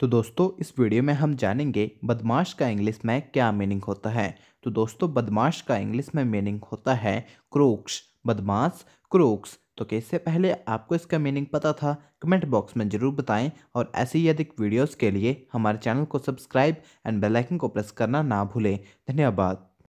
तो दोस्तों इस वीडियो में हम जानेंगे बदमाश का इंग्लिश में क्या मीनिंग होता है तो दोस्तों बदमाश का इंग्लिश में मीनिंग होता है क्रोक्स बदमाश क्रोक्स तो कैसे पहले आपको इसका मीनिंग पता था कमेंट बॉक्स में ज़रूर बताएं और ऐसी ही अधिक वीडियोस के लिए हमारे चैनल को सब्सक्राइब एंड बेलाइकन को प्रेस करना ना भूलें धन्यवाद